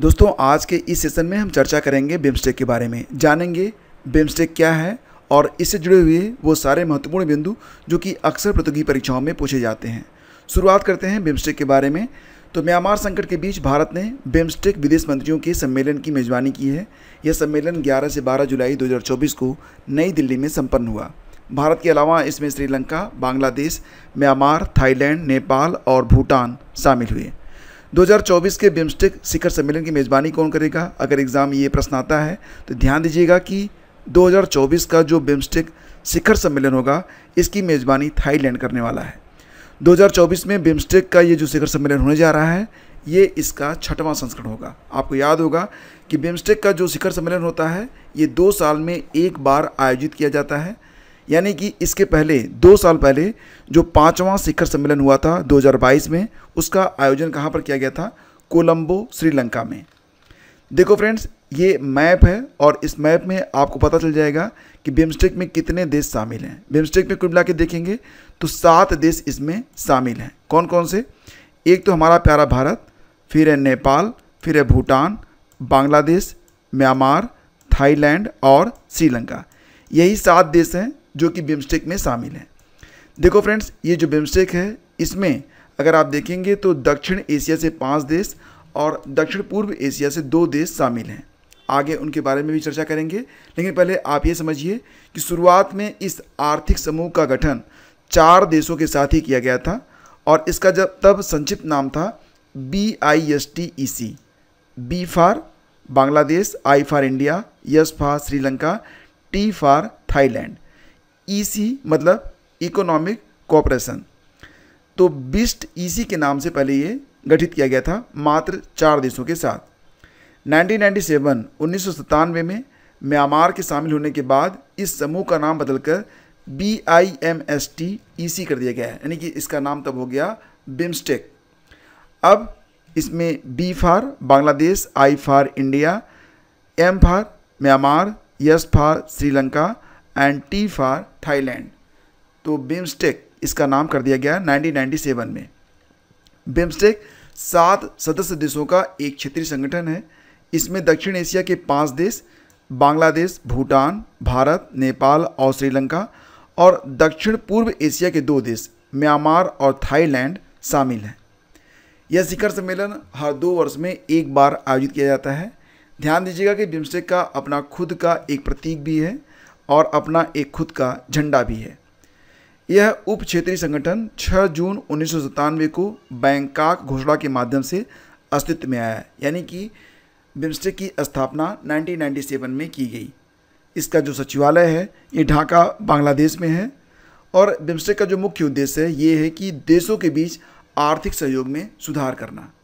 दोस्तों आज के इस सेशन में हम चर्चा करेंगे बिम्स्टेक के बारे में जानेंगे बिम्स्टेक क्या है और इससे जुड़े हुए वो सारे महत्वपूर्ण बिंदु जो कि अक्सर प्रतियोगी परीक्षाओं में पूछे जाते हैं शुरुआत करते हैं बिम्स्टेक के बारे में तो म्यांमार संकट के बीच भारत ने बिम्स्टेक विदेश मंत्रियों के सम्मेलन की मेजबानी की है यह सम्मेलन 11 से 12 जुलाई 2024 को नई दिल्ली में संपन्न हुआ भारत के अलावा इसमें श्रीलंका बांग्लादेश म्यांमार थाईलैंड नेपाल और भूटान शामिल हुए 2024 के बिम्स्टेक शिखर सम्मेलन की मेज़बानी कौन करेगा अगर एग्ज़ाम ये प्रश्न आता है तो ध्यान दीजिएगा कि 2024 का जो बिम्स्टेक शिखर सम्मेलन होगा इसकी मेज़बानी थाईलैंड करने वाला है 2024 में बिम्स्टेक का ये जो शिखर सम्मेलन होने जा रहा है ये इसका छठवां संस्करण होगा आपको याद होगा कि बिम्स्टेक का जो शिखर सम्मेलन होता है ये दो साल में एक बार आयोजित किया जाता है यानी कि इसके पहले दो साल पहले जो पाँचवा शिखर सम्मेलन हुआ था 2022 में उसका आयोजन कहाँ पर किया गया था कोलंबो श्रीलंका में देखो फ्रेंड्स ये मैप है और इस मैप में आपको पता चल जाएगा कि बिम्स्टेक में कितने देश शामिल हैं बिम्स्टेक में कुल मिला के देखेंगे तो सात देश इसमें शामिल हैं कौन कौन से एक तो हमारा प्यारा भारत फिर है नेपाल फिर है भूटान बांग्लादेश म्यांमार थाईलैंड और श्रीलंका यही सात देश हैं जो कि बिम्स्टेक में शामिल हैं देखो फ्रेंड्स ये जो बिम्स्टेक है इसमें अगर आप देखेंगे तो दक्षिण एशिया से पाँच देश और दक्षिण पूर्व एशिया से दो देश शामिल हैं आगे उनके बारे में भी चर्चा करेंगे लेकिन पहले आप ये समझिए कि शुरुआत में इस आर्थिक समूह का गठन चार देशों के साथ ही किया गया था और इसका जब तब संक्षिप्त नाम था B I S T E C B for Bangladesh I for India S for Sri Lanka T for Thailand EC e मतलब इकोनॉमिक कॉपरेशन तो बिस्ट ईसी e के नाम से पहले ये गठित किया गया था मात्र चार देशों के साथ 1997 उन्नीस में म्यांमार के शामिल होने के बाद इस समूह का नाम बदलकर B I M S T E C कर दिया गया है यानी कि इसका नाम तब हो गया बिम्स्टेक अब इसमें B for Bangladesh I for India M for Myanmar S for Sri Lanka and T for Thailand तो बिम्स्टेक इसका नाम कर दिया गया 1997 में बिम्स्टेक सात सदस्य देशों का एक क्षेत्रीय संगठन है इसमें दक्षिण एशिया के पांच देश बांग्लादेश भूटान भारत नेपाल और श्रीलंका और दक्षिण पूर्व एशिया के दो देश म्यांमार और थाईलैंड शामिल हैं यह शिखर सम्मेलन हर दो वर्ष में एक बार आयोजित किया जाता है ध्यान दीजिएगा कि बिम्स्टेक का अपना खुद का एक प्रतीक भी है और अपना एक खुद का झंडा भी है यह उप क्षेत्रीय संगठन 6 जून उन्नीस को बैंकॉक घोषणा के माध्यम से अस्तित्व में आया यानी कि बिम्स्टेक की स्थापना 1997 में की गई इसका जो सचिवालय है ये ढाका बांग्लादेश में है और बिम्स्टेक का जो मुख्य उद्देश्य है ये है कि देशों के बीच आर्थिक सहयोग में सुधार करना